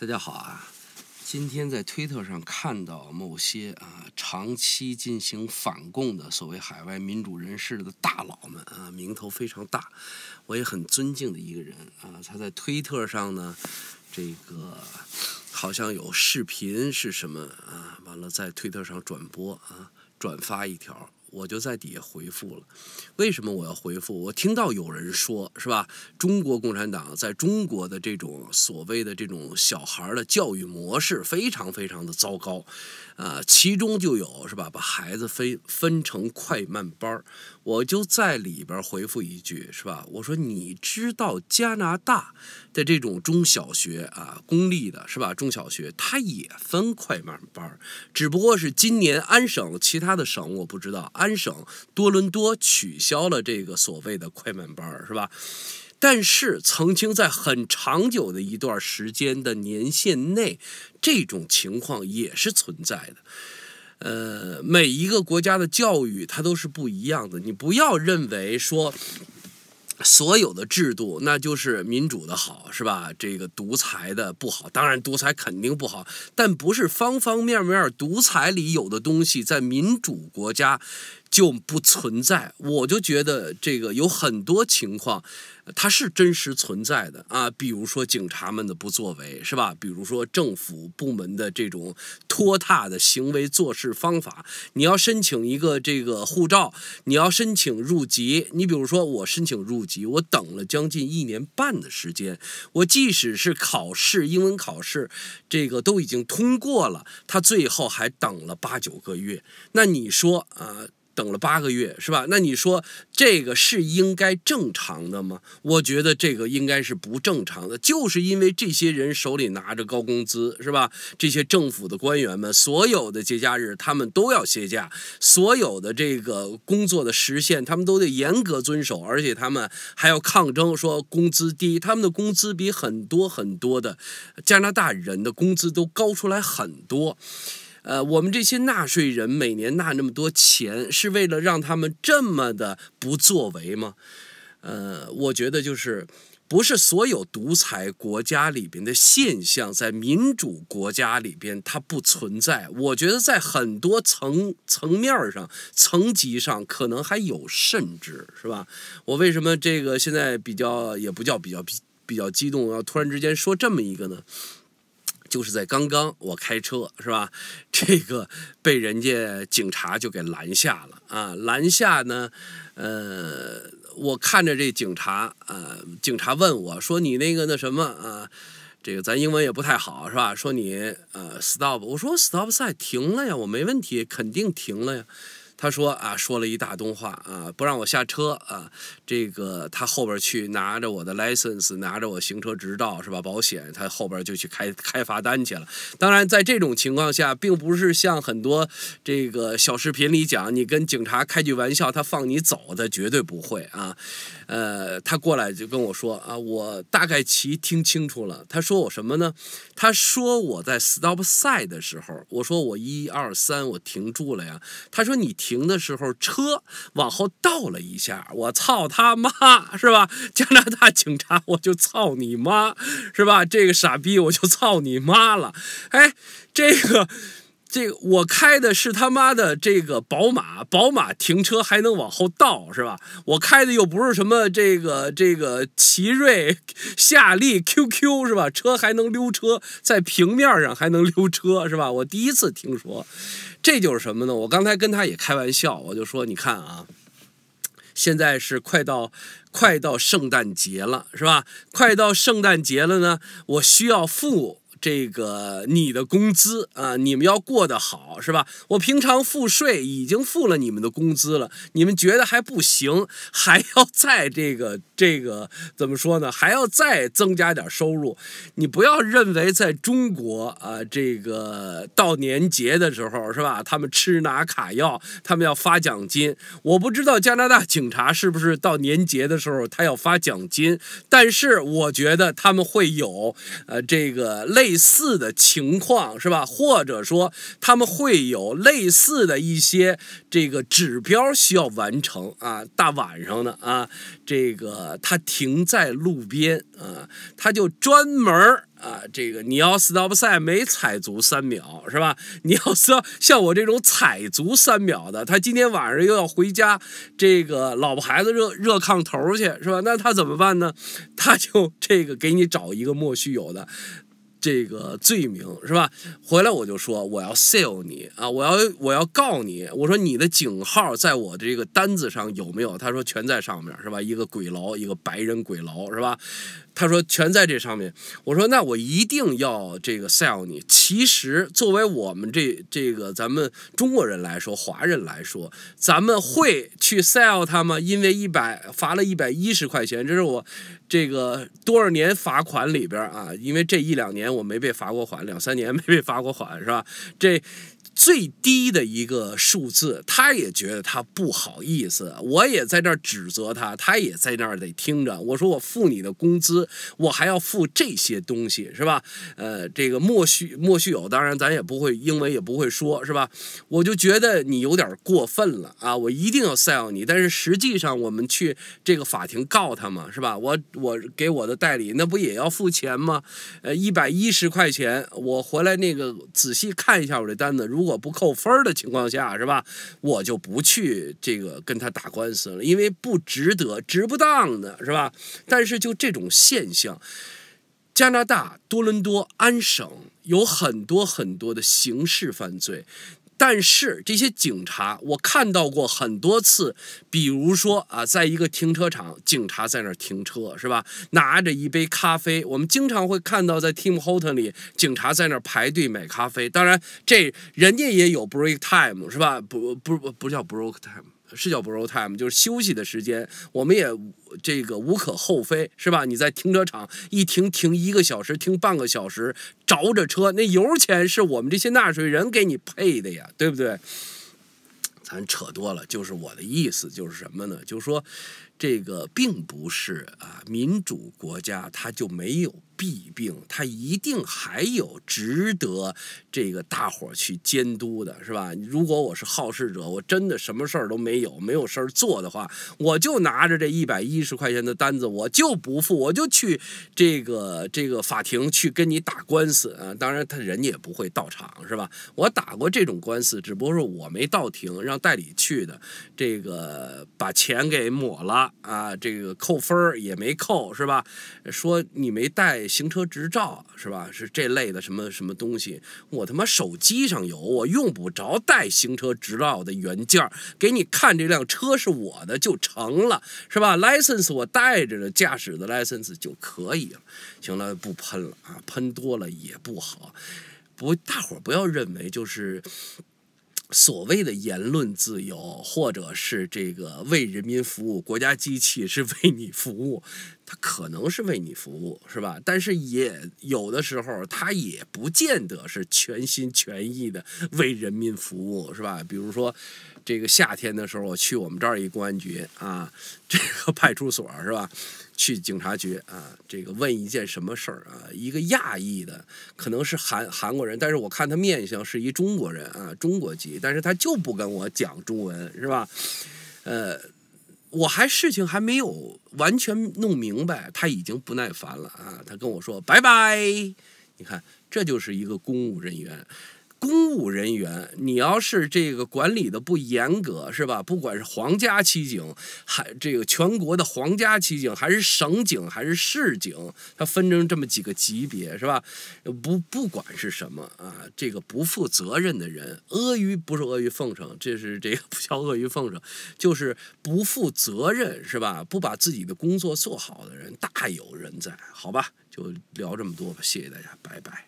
大家好啊！今天在推特上看到某些啊长期进行反共的所谓海外民主人士的大佬们啊，名头非常大，我也很尊敬的一个人啊，他在推特上呢，这个好像有视频是什么啊？完了在推特上转播啊，转发一条。我就在底下回复了，为什么我要回复？我听到有人说是吧，中国共产党在中国的这种所谓的这种小孩的教育模式非常非常的糟糕，啊，其中就有是吧，把孩子分分成快慢班我就在里边回复一句是吧，我说你知道加拿大的这种中小学啊，公立的是吧，中小学它也分快慢班只不过是今年安省其他的省我不知道。安省多伦多取消了这个所谓的快慢班，是吧？但是曾经在很长久的一段时间的年限内，这种情况也是存在的。呃，每一个国家的教育它都是不一样的，你不要认为说。所有的制度，那就是民主的好，是吧？这个独裁的不好，当然独裁肯定不好，但不是方方面面独裁里有的东西在民主国家。就不存在，我就觉得这个有很多情况，它是真实存在的啊。比如说警察们的不作为，是吧？比如说政府部门的这种拖沓的行为、做事方法。你要申请一个这个护照，你要申请入籍，你比如说我申请入籍，我等了将近一年半的时间，我即使是考试，英文考试，这个都已经通过了，他最后还等了八九个月。那你说啊？等了八个月是吧？那你说这个是应该正常的吗？我觉得这个应该是不正常的，就是因为这些人手里拿着高工资是吧？这些政府的官员们，所有的节假日他们都要歇假，所有的这个工作的时限他们都得严格遵守，而且他们还要抗争说工资低，他们的工资比很多很多的加拿大人的工资都高出来很多。呃，我们这些纳税人每年纳那么多钱，是为了让他们这么的不作为吗？呃，我觉得就是，不是所有独裁国家里边的现象，在民主国家里边它不存在。我觉得在很多层层面上、层级上，可能还有，甚至是吧。我为什么这个现在比较也不叫比较比比较激动，要突然之间说这么一个呢？就是在刚刚，我开车是吧？这个被人家警察就给拦下了啊！拦下呢，呃，我看着这警察啊，警察问我说：“你那个那什么啊？”这个咱英文也不太好是吧？说你啊，stop，我说 stop 赛停了呀，我没问题，肯定停了呀。他说啊，说了一大通话啊，不让我下车啊。这个他后边去拿着我的 license，拿着我行车执照是吧？保险，他后边就去开开罚单去了。当然，在这种情况下，并不是像很多这个小视频里讲，你跟警察开句玩笑，他放你走的，绝对不会啊。呃，他过来就跟我说啊，我大概其听清楚了。他说我什么呢？他说我在 stop sign 的时候，我说我一二三，我停住了呀。他说你停。停的时候，车往后倒了一下，我操他妈，是吧？加拿大警察，我就操你妈，是吧？这个傻逼，我就操你妈了，哎，这个。这我开的是他妈的这个宝马，宝马停车还能往后倒，是吧？我开的又不是什么这个这个奇瑞、夏利 QQ，是吧？车还能溜车，在平面上还能溜车，是吧？我第一次听说，这就是什么呢？我刚才跟他也开玩笑，我就说，你看啊，现在是快到快到圣诞节了，是吧？快到圣诞节了呢，我需要付。这个你的工资啊，你们要过得好是吧？我平常付税已经付了你们的工资了，你们觉得还不行，还要再这个这个怎么说呢？还要再增加点收入。你不要认为在中国啊，这个到年节的时候是吧？他们吃拿卡要，他们要发奖金。我不知道加拿大警察是不是到年节的时候他要发奖金，但是我觉得他们会有呃这个类。类似的情况是吧？或者说他们会有类似的一些这个指标需要完成啊。大晚上的啊，这个他停在路边啊，他就专门啊，这个你要 stop 赛没踩足三秒是吧？你要说像我这种踩足三秒的，他今天晚上又要回家，这个老婆孩子热热炕头去是吧？那他怎么办呢？他就这个给你找一个莫须有的。这个罪名是吧？回来我就说我要 sell 你啊！我要我要告你！我说你的警号在我这个单子上有没有？他说全在上面是吧？一个鬼牢，一个白人鬼牢是吧？他说全在这上面，我说那我一定要这个 sell 你。其实作为我们这这个咱们中国人来说，华人来说，咱们会去 sell 他吗？因为一百罚了一百一十块钱，这是我这个多少年罚款里边啊？因为这一两年我没被罚过款，两三年没被罚过款，是吧？这。最低的一个数字，他也觉得他不好意思，我也在那儿指责他，他也在那儿得听着。我说我付你的工资，我还要付这些东西是吧？呃，这个莫须莫须有，当然咱也不会英文，也不会说，是吧？我就觉得你有点过分了啊！我一定要 sell 你，但是实际上我们去这个法庭告他嘛，是吧？我我给我的代理那不也要付钱吗？呃，一百一十块钱，我回来那个仔细看一下我这单子，如我不扣分的情况下是吧，我就不去这个跟他打官司了，因为不值得，值不当的是吧？但是就这种现象，加拿大多伦多安省有很多很多的刑事犯罪。但是这些警察，我看到过很多次，比如说啊，在一个停车场，警察在那儿停车是吧？拿着一杯咖啡，我们经常会看到在《Team Hot》里，警察在那儿排队买咖啡。当然，这人家也有 break time 是吧？不不不不叫 break time。是叫 broke time，就是休息的时间。我们也这个无可厚非，是吧？你在停车场一停，停一个小时，停半个小时，着着车，那油钱是我们这些纳税人给你配的呀，对不对？咱扯多了，就是我的意思，就是什么呢？就是说，这个并不是啊，民主国家它就没有。弊病，他一定还有值得这个大伙儿去监督的，是吧？如果我是好事者，我真的什么事儿都没有，没有事儿做的话，我就拿着这一百一十块钱的单子，我就不付，我就去这个这个法庭去跟你打官司啊！当然，他人家也不会到场，是吧？我打过这种官司，只不过是我没到庭，让代理去的，这个把钱给抹了啊，这个扣分儿也没扣，是吧？说你没带。行车执照是吧？是这类的什么什么东西？我他妈手机上有，我用不着带行车执照的原件儿，给你看这辆车是我的就成了，是吧？License 我带着的驾驶的 License 就可以了。行了，不喷了啊，喷多了也不好。不，大伙儿不要认为就是。所谓的言论自由，或者是这个为人民服务，国家机器是为你服务，它可能是为你服务，是吧？但是也有的时候，它也不见得是全心全意的为人民服务，是吧？比如说，这个夏天的时候，我去我们这儿一公安局啊，这个派出所，是吧？去警察局啊，这个问一件什么事儿啊？一个亚裔的，可能是韩韩国人，但是我看他面相是一中国人啊，中国籍，但是他就不跟我讲中文，是吧？呃，我还事情还没有完全弄明白，他已经不耐烦了啊，他跟我说拜拜。你看，这就是一个公务人员。公务人员，你要是这个管理的不严格，是吧？不管是皇家骑警，还这个全国的皇家骑警，还是省警，还是市警，它分成这么几个级别，是吧？不，不管是什么啊，这个不负责任的人，阿谀不是阿谀奉承，这是这个 不叫阿谀奉承，就是不负责任，是吧？不把自己的工作做好的人，大有人在，好吧？就聊这么多吧，谢谢大家，拜拜。